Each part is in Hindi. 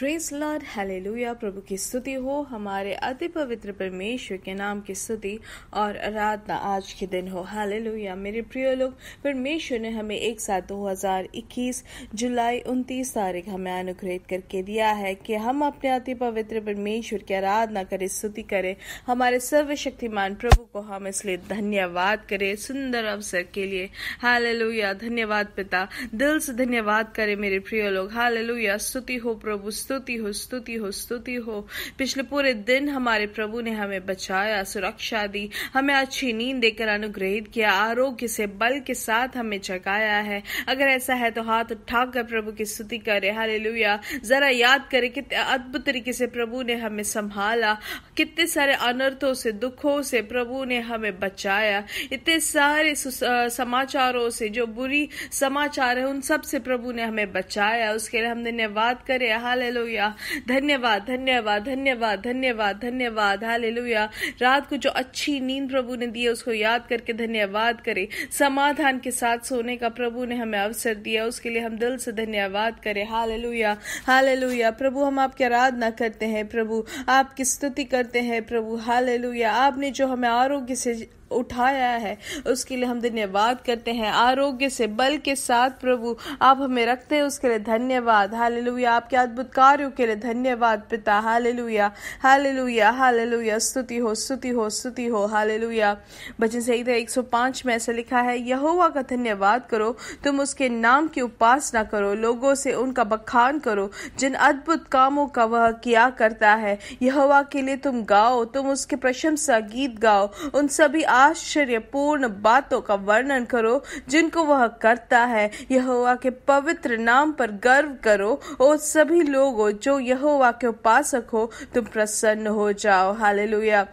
प्रेस लॉर्ड हालेलुया प्रभु की स्तुति हो हमारे अति पवित्र परमेश्वर के नाम की स्तुति और आराधना आज के दिन हो हालेलुया मेरे प्रिय लोग परमेश्वर ने हमें एक साथ 2021 जुलाई 29 तारीख हमें अनुग्रहित करके दिया है कि हम अपने अति पवित्र परमेश्वर की आराधना करें स्तुति करें हमारे सर्वशक्तिमान प्रभु को हम इसलिए धन्यवाद करें सुंदर अवसर के लिए हालेलुया धन्यवाद पिता दिल से धन्यवाद करें मेरे प्रिय लोग हालेलुया स्तुति हो प्रभु स्तुति हो स्तुति हो स्तुति हो पिछले पूरे दिन हमारे प्रभु ने हमें बचाया सुरक्षा दी हमें अच्छी नींद देकर अनुग्रहित किया आरोग्य से बल के साथ हमें जगाया है अगर ऐसा है तो हाथ उठाकर प्रभु की स्तुति हाले लुया जरा याद करे कितने अद्भुत तरीके से प्रभु ने हमें संभाला कितने सारे अनर्थों से दुखों से प्रभु ने हमें बचाया इतने सारे समाचारों से जो बुरी समाचार है उन सब से प्रभु ने हमें बचाया उसके लिए हम धन्यवाद करे हाल हालेलुया धन्यवाद धन्यवाद धन्यवाद धन्यवाद धन्यवाद हालेलुया रात को जो अच्छी नींद प्रभु ने दी है उसको याद करके धन्यवाद करें समाधान के साथ सोने का प्रभु ने हमें अवसर दिया उसके लिए हम दिल से धन्यवाद करें हालेलुया हालेलुया प्रभु हम आपकी आराधना करते हैं प्रभु आपकी स्तुति करते हैं प्रभु हालेलुया आपने जो हमें आरोग्य से उठाया है उसके लिए हम धन्यवाद करते हैं आरोग्य से बल के साथ प्रभु आप हमें रखते हैं उसके लिए धन्यवाद हाल आपके अद्भुत कार्यों के लिए धन्यवाद पिता हाल लुया हाल लुया हाल लुया स्तुति हो स्तुति हो स्तुति हो हाल लुया भजन सही था एक में ऐसा लिखा है यहोवा का धन्यवाद करो तुम उसके नाम की उपासना करो लोगों से उनका बखान करो जिन अद्भुत कामों का वह किया करता है यहोवा के लिए तुम गाओ तुम उसके प्रशंसा गीत गाओ उन सभी आश्चर्यपूर्ण बातों का वर्णन करो जिनको वह करता है यहोवा के पवित्र नाम पर गर्व करो और सभी लोगों जो यहोवा के उपासक हो तुम प्रसन्न हो जाओ हालेलुया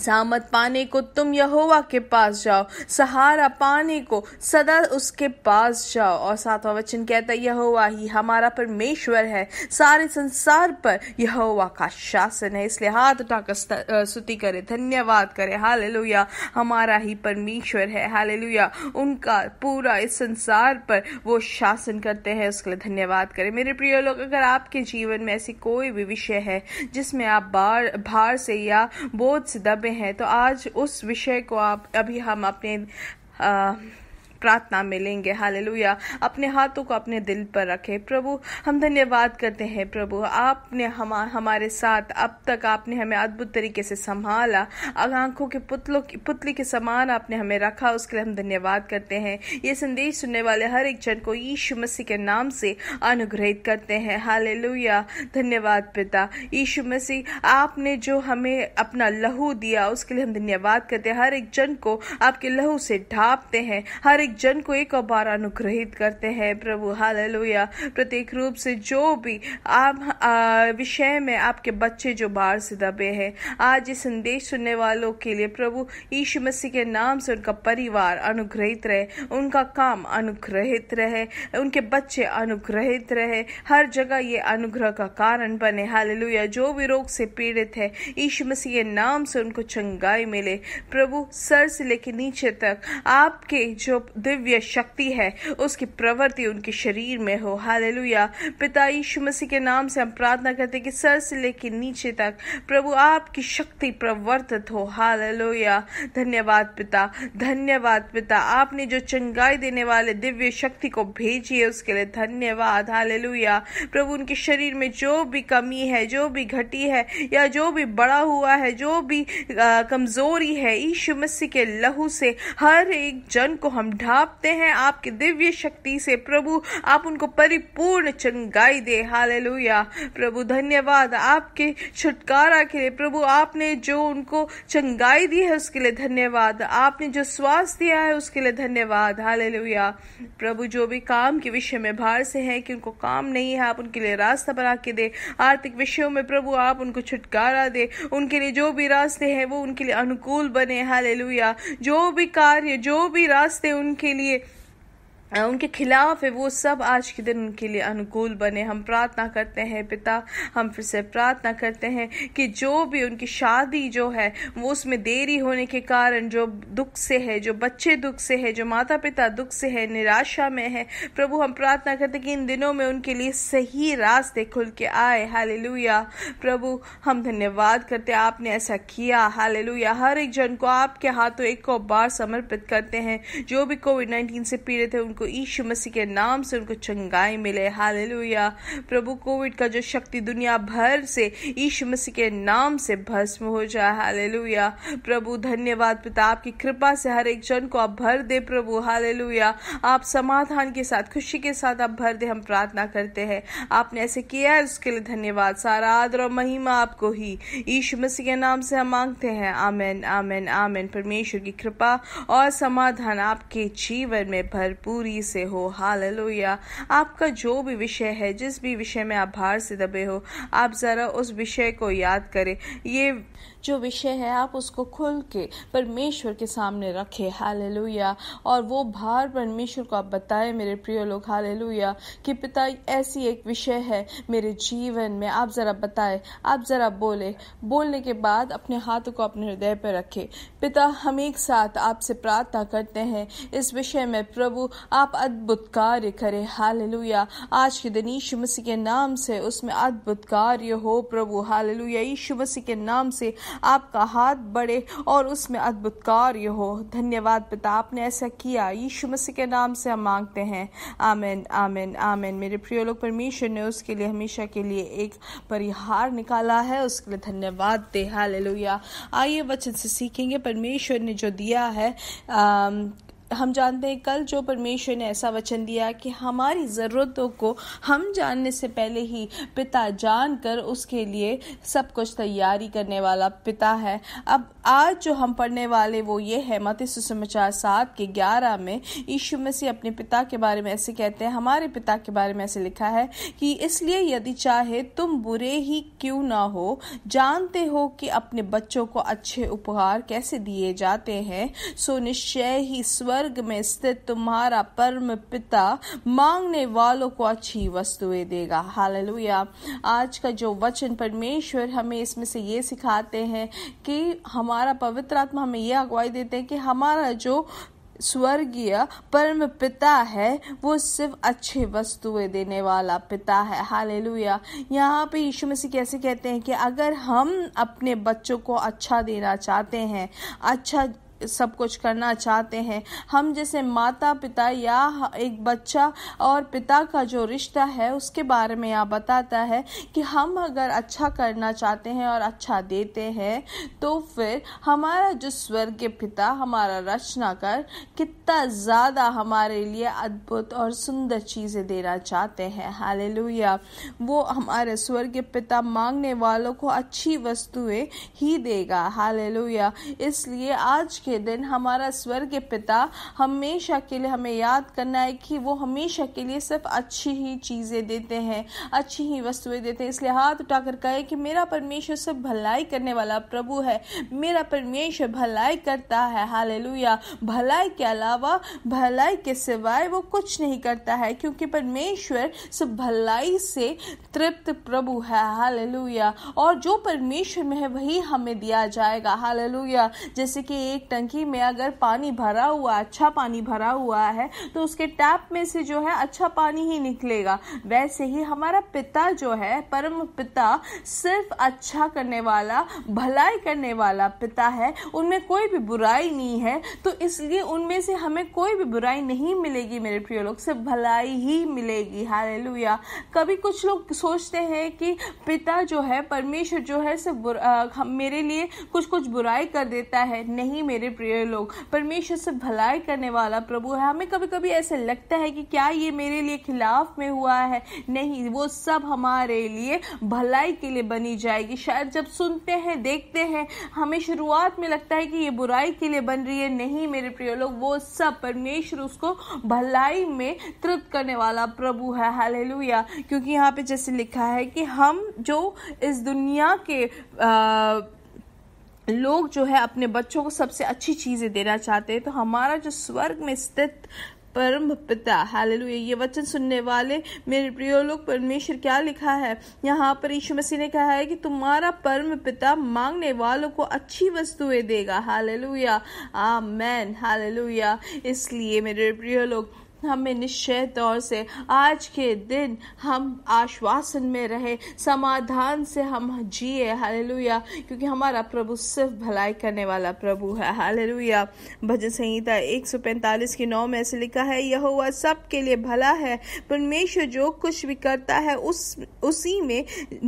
सामत पाने को तुम यहोवा के पास जाओ सहारा पाने को सदा उसके पास जाओ और सातवां वचन कहता है यहोवा ही हमारा परमेश्वर है सारे संसार पर यहोवा का शासन है इसलिए हाथ उठाकर स्तुति करे धन्यवाद करे लोहिया हमारा ही परमेश्वर है लोहिया उनका पूरा इस संसार पर वो शासन करते हैं उसके लिए धन्यवाद करे मेरे प्रिय लोग अगर आपके जीवन में ऐसी कोई भी विषय है जिसमें आप बार भार से या बोध से दबे में है तो आज उस विषय को आप अभी हम अपने प्रार्थना में लेंगे हालेलुया अपने हाथों को अपने दिल पर रखे प्रभु हम धन्यवाद करते हैं प्रभु आपने हम हमारे साथ अब तक आपने हमें अद्भुत तरीके से संभाला आंखों के पुतलों की पुतली के समान आपने हमें रखा उसके लिए हम धन्यवाद करते हैं ये संदेश सुनने वाले हर एक जन को यीशु मसीह के नाम से अनुग्रहित करते हैं हालेलुया धन्यवाद पिता यीशु मसीह आपने जो हमें अपना लहू दिया उसके लिए हम धन्यवाद करते हैं हर एक जन को आपके लहू से ढापते हैं हर एक एक जन को एक और बार अनुग्रहित करते हैं प्रभु हालेलुया प्रत्येक रूप से जो भी आप विषय में आपके बच्चे जो बाहर से दबे हैं आज ये संदेश सुनने वालों के लिए प्रभु यीशु मसीह के नाम से उनका परिवार अनुग्रहित रहे उनका काम अनुग्रहित रहे उनके बच्चे अनुग्रहित रहे हर जगह ये अनुग्रह का कारण बने हालेलुया जो भी रोग से पीड़ित है यीशु मसीह के नाम से उनको चंगाई मिले प्रभु सर से लेकर नीचे तक आपके जो दिव्य शक्ति है उसकी प्रवृत्ति उनके शरीर में हो हालेलुया पिता यीशु मसीह के नाम से हम प्रार्थना करते हैं कि सर से लेकर नीचे तक प्रभु आपकी शक्ति प्रवर्तित हो हालेलुया धन्यवाद पिता धन्यवाद पिता आपने जो चंगाई देने वाले दिव्य शक्ति को भेजी है उसके लिए धन्यवाद हालेलुया प्रभु उनके शरीर में जो भी कमी है जो भी घटी है या जो भी बड़ा हुआ है जो भी कमजोरी है यीशु मसीह के लहू से हर एक जन को हम ढ झापते हैं आपकी दिव्य शक्ति से प्रभु आप उनको परिपूर्ण चंगाई दे हाल प्रभु धन्यवाद आपके छुटकारा के लिए प्रभु आपने जो उनको चंगाई दी है उसके लिए धन्यवाद आपने जो स्वास्थ्य दिया है उसके लिए धन्यवाद हाल प्रभु जो भी काम के विषय में भार से है कि उनको काम नहीं है आप उनके लिए रास्ता बना के दे आर्थिक विषयों में प्रभु आप उनको छुटकारा दे उनके लिए जो भी रास्ते हैं वो उनके लिए अनुकूल बने हाल जो भी कार्य जो भी रास्ते उन के लिए उनके खिलाफ है वो सब आज के दिन उनके लिए अनुकूल बने हम प्रार्थना करते हैं पिता हम फिर से प्रार्थना करते हैं कि जो भी उनकी शादी जो है वो उसमें देरी होने के कारण जो दुख से है जो बच्चे दुख से है जो माता पिता दुख से है निराशा में है प्रभु हम प्रार्थना करते हैं कि इन दिनों में उनके लिए सही रास्ते खुल के आए हाल प्रभु हम धन्यवाद करते आपने ऐसा किया हाल हर एक जन को आपके हाथों एक को बार समर्पित करते हैं जो भी कोविड नाइन्टीन से पीड़ित है उन उनको ईशु मसीह के नाम से उनको चंगाई मिले हाल प्रभु कोविड का जो शक्ति दुनिया भर से ईशु मसीह के नाम से भस्म हो जाए हाल प्रभु धन्यवाद पिता आपकी कृपा से हर एक जन को आप भर दे प्रभु हाल आप समाधान के साथ खुशी के साथ आप भर दे हम प्रार्थना करते हैं आपने ऐसे किया है उसके लिए धन्यवाद सारा आदर और महिमा आपको ही ईशु मसीह के नाम से हम मांगते हैं आमेन आमेन आमेन परमेश्वर की कृपा और समाधान आपके जीवन में भरपूर दूरी से हो हाल आपका जो भी विषय है जिस भी विषय में आप भार से दबे हो आप ज़रा उस विषय को याद करें ये जो विषय है आप उसको खुल के परमेश्वर के सामने रखें हाल और वो भार परमेश्वर को आप बताएं मेरे प्रिय लोग हाल कि पिता ऐसी एक विषय है मेरे जीवन में आप ज़रा बताएं आप ज़रा बोले बोलने के बाद अपने हाथों को अपने हृदय पर रखे पिता हम एक साथ आपसे प्रार्थना करते हैं इस विषय में प्रभु आप अद्भुत कार्य करें हालेलुया आज के दिन यीशु मसीह के नाम से उसमें अद्भुत कार्य हो प्रभु हालेलुया यीशु मसीह के नाम से आपका हाथ बढ़े और उसमें अद्भुत कार्य हो धन्यवाद पिता आपने ऐसा किया यीशु मसीह के नाम से हम मांगते हैं आमेन आमेन आमेन मेरे प्रिय लोग परमेश्वर ने उसके लिए हमेशा के लिए एक परिहार निकाला है उसके लिए धन्यवाद दे हालेलुया आइए वचन से सीखेंगे परमेश्वर ने जो दिया है आ, हम जानते हैं कल जो परमेश्वर ने ऐसा वचन दिया कि हमारी ज़रूरतों को हम जानने से पहले ही पिता जान कर उसके लिए सब कुछ तैयारी करने वाला पिता है अब आज जो हम पढ़ने वाले वो ये है मत सुसमाचार सात के ग्यारह में यीशु मसीह अपने पिता के बारे में ऐसे कहते हैं हमारे पिता के बारे में ऐसे लिखा है कि इसलिए यदि चाहे तुम बुरे ही क्यों ना हो जानते हो कि अपने बच्चों को अच्छे उपहार कैसे दिए जाते हैं सो निश्चय ही स्व स्वर्ग में स्थित तुम्हारा परम पिता मांगने वालों को अच्छी वस्तुएं देगा हाल आज का जो वचन परमेश्वर हमें इसमें से ये सिखाते हैं कि हमारा पवित्र आत्मा हमें ये अगुवाई देते हैं कि हमारा जो स्वर्गीय परम पिता है वो सिर्फ अच्छी वस्तुएं देने वाला पिता है हाल लुया यहाँ पे यीशु मसीह कैसे कहते हैं कि अगर हम अपने बच्चों को अच्छा देना चाहते हैं अच्छा सब कुछ करना चाहते हैं हम जैसे माता पिता या एक बच्चा और पिता का जो रिश्ता है उसके बारे में यहाँ बताता है कि हम अगर अच्छा करना चाहते हैं और अच्छा देते हैं तो फिर हमारा जो स्वर्गीय पिता हमारा रचना कर कितना ज़्यादा हमारे लिए अद्भुत और सुंदर चीज़ें देना चाहते हैं हाल वो हमारे स्वर्गीय पिता मांगने वालों को अच्छी वस्तुएं ही देगा हाल इसलिए आज के दिन हमारा स्वर्ग पिता हमेशा के लिए हमें याद करना है कि वो हमेशा के लिए सिर्फ अच्छी ही चीज़ें देते हैं अच्छी ही वस्तुएं देते हैं इसलिए हाथ उठाकर कहे कि मेरा परमेश्वर सिर्फ भलाई करने वाला प्रभु है मेरा परमेश्वर भलाई करता है हाल भलाई के अलावा भलाई के सिवाय वो कुछ नहीं करता है क्योंकि परमेश्वर सिर्फ भलाई से तृप्त प्रभु है हाल और जो परमेश्वर में है वही हमें दिया जाएगा हाल जैसे कि एक टंकी में अगर पानी भरा हुआ अच्छा पानी भरा हुआ है तो उसके टैप में से जो है अच्छा पानी ही निकलेगा वैसे ही हमारा पिता जो है परम पिता सिर्फ अच्छा करने वाला भलाई करने वाला पिता है उनमें कोई भी बुराई नहीं है तो इसलिए उनमें से हमें कोई भी बुराई नहीं मिलेगी मेरे प्रिय लोग सिर्फ भलाई ही मिलेगी हालेलुया कभी कुछ लोग सोचते हैं कि पिता जो है परमेश्वर जो है सिर्फ मेरे लिए कुछ कुछ बुराई कर देता है नहीं मेरे मेरे प्रिय लोग परमेश्वर से भलाई करने वाला प्रभु है हमें कभी कभी ऐसे लगता है कि क्या ये मेरे लिए खिलाफ में हुआ है नहीं वो सब हमारे लिए भलाई के लिए बनी जाएगी शायद जब सुनते हैं देखते हैं हमें शुरुआत में लगता है कि ये बुराई के लिए बन रही है नहीं मेरे प्रिय लोग वो सब परमेश्वर उसको भलाई में तृप्त करने वाला प्रभु है हाल क्योंकि यहाँ पे जैसे लिखा है कि हम जो इस दुनिया के आ, लोग जो है अपने बच्चों को सबसे अच्छी चीज़ें देना चाहते हैं तो हमारा जो स्वर्ग में स्थित परम पिता हालेलुया ये वचन सुनने वाले मेरे प्रियो लोग परमेश्वर क्या लिखा है यहाँ पर यीशु मसीह ने कहा है कि तुम्हारा परम पिता मांगने वालों को अच्छी वस्तुएं देगा हालेलुया आमेन हालेलुया इसलिए मेरे प्रियो लोग हमें निश्चय तौर से आज के दिन हम आश्वासन में रहे समाधान से हम जिए हालेलुया क्योंकि हमारा प्रभु सिर्फ भलाई करने वाला प्रभु है हालेलुया भजन संहिता 145 की नौ में ऐसे लिखा है यह हुआ सब के लिए भला है परमेश्वर जो कुछ भी करता है उस उसी में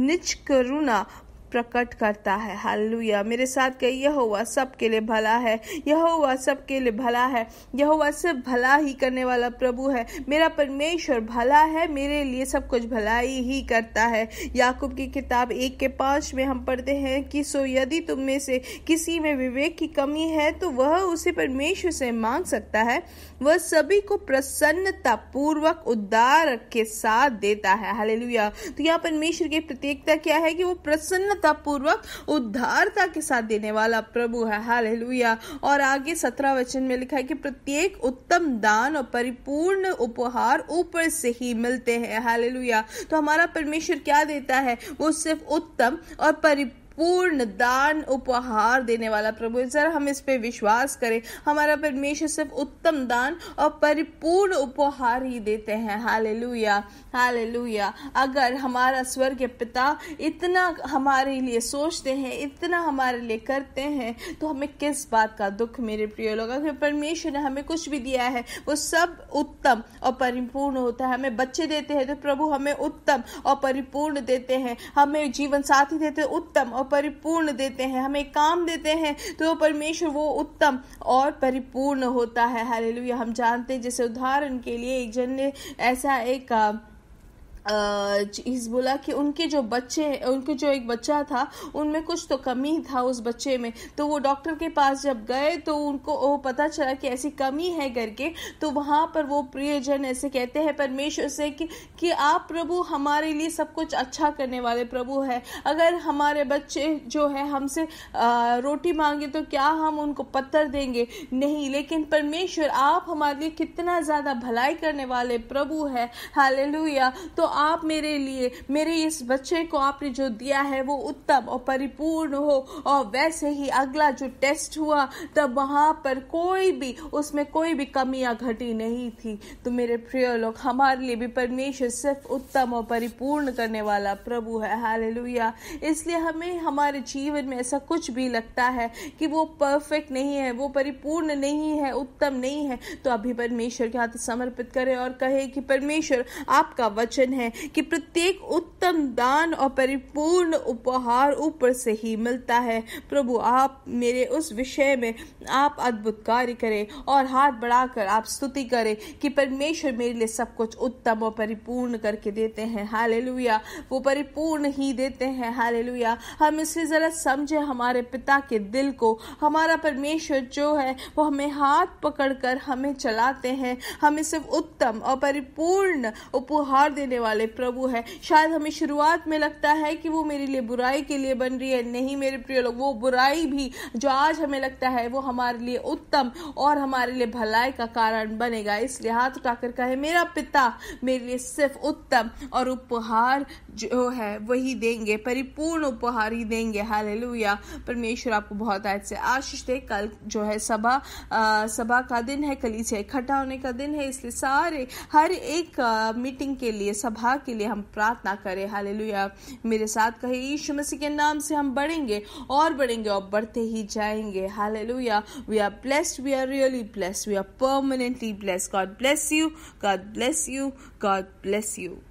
निज करुणा प्रकट करता है हालेलुया मेरे साथ कही यह हुआ सबके लिए भला है यह हुआ सबके लिए भला है यह हुआ सिर्फ भला ही करने वाला प्रभु है मेरा परमेश्वर भला है मेरे लिए सब कुछ भलाई ही करता है याकूब की किताब एक के पांच में हम पढ़ते हैं कि सो यदि तुम में से किसी में विवेक की कमी है तो वह उसे परमेश्वर से मांग सकता है वह सभी को प्रसन्नता पूर्वक उद्धार के साथ देता है हालेलुया तो यहाँ परमेश्वर की प्रत्येकता क्या है कि वो प्रसन्न सफलता पूर्वक उद्धारता के साथ देने वाला प्रभु है हालेलुया और आगे सत्रह वचन में लिखा है कि प्रत्येक उत्तम दान और परिपूर्ण उपहार ऊपर से ही मिलते हैं हालेलुया तो हमारा परमेश्वर क्या देता है वो सिर्फ उत्तम और परिपूर्ण पूर्ण दान उपहार देने वाला प्रभु है जरा हम इस पे विश्वास करें हमारा परमेश्वर सिर्फ उत्तम दान और परिपूर्ण उपहार ही देते हैं हाले लुया अगर हमारा स्वर्ग पिता इतना हमारे लिए सोचते हैं इतना हमारे लिए करते हैं तो हमें किस बात का दुख मेरे प्रिय लोग अगर परमेश्वर ने हमें कुछ भी दिया है वो सब उत्तम और परिपूर्ण होता है हमें बच्चे देते हैं तो प्रभु हमें उत्तम और परिपूर्ण देते हैं हमें जीवन साथी देते हैं उत्तम और परिपूर्ण देते हैं हमें काम देते हैं तो परमेश्वर वो उत्तम और परिपूर्ण होता है हालेलुया हम जानते हैं जैसे उदाहरण के लिए एक जन ने ऐसा एक हिजबुल्ला के उनके जो बच्चे उनके जो एक बच्चा था उनमें कुछ तो कमी था उस बच्चे में तो वो डॉक्टर के पास जब गए तो उनको वो पता चला कि ऐसी कमी है घर के तो वहाँ पर वो प्रियजन ऐसे कहते हैं परमेश्वर से कि, कि आप प्रभु हमारे लिए सब कुछ अच्छा करने वाले प्रभु है अगर हमारे बच्चे जो है हमसे रोटी मांगे तो क्या हम उनको पत्थर देंगे नहीं लेकिन परमेश्वर आप हमारे लिए कितना ज़्यादा भलाई करने वाले प्रभु है हाल तो आप मेरे लिए मेरे इस बच्चे को आपने जो दिया है वो उत्तम और परिपूर्ण हो और वैसे ही अगला जो टेस्ट हुआ तब वहाँ पर कोई भी उसमें कोई भी कमी या घटी नहीं थी तो मेरे प्रिय लोग हमारे लिए भी परमेश्वर सिर्फ उत्तम और परिपूर्ण करने वाला प्रभु है हालेलुया इसलिए हमें हमारे जीवन में ऐसा कुछ भी लगता है कि वो परफेक्ट नहीं है वो परिपूर्ण नहीं है उत्तम नहीं है तो अभी परमेश्वर के हाथ समर्पित करें और कहे कि परमेश्वर आपका वचन है हैं कि प्रत्येक उत्तम दान और परिपूर्ण उपहार ऊपर से ही मिलता है प्रभु आप मेरे उस विषय में आप अद्भुत कार्य करें और हाथ बढ़ाकर आप स्तुति करें कि परमेश्वर मेरे लिए सब कुछ उत्तम और परिपूर्ण करके देते हैं हाले वो परिपूर्ण ही देते हैं हाले हम इसे ज़रा समझे हमारे पिता के दिल को हमारा परमेश्वर जो है वो हमें हाथ पकड़कर हमें चलाते हैं हमें सिर्फ उत्तम और परिपूर्ण उपहार देने वाले वाले प्रभु है शायद हमें शुरुआत में लगता है कि वो मेरे लिए बुराई के लिए बन रही है नहीं मेरे प्रिय लोग वो बुराई भी जो आज हमें लगता है वो हमारे लिए उत्तम और हमारे लिए भलाई का कारण बनेगा इसलिए हाथ उठाकर कहे मेरा पिता मेरे लिए सिर्फ उत्तम और उपहार जो है वही देंगे परिपूर्ण उपहार ही देंगे हालेलुया परमेश्वर आपको बहुत आज से आशीष दे कल जो है सभा आ, सभा का दिन है कली से इकट्ठा होने का दिन है इसलिए सारे हर एक आ, मीटिंग के लिए सभा सौभाग्य के लिए हम प्रार्थना करें हाले मेरे साथ कहे यीशु मसीह के नाम से हम बढ़ेंगे और बढ़ेंगे और बढ़ते ही जाएंगे हाले we are blessed we are really blessed we are permanently blessed God bless you God bless you God bless you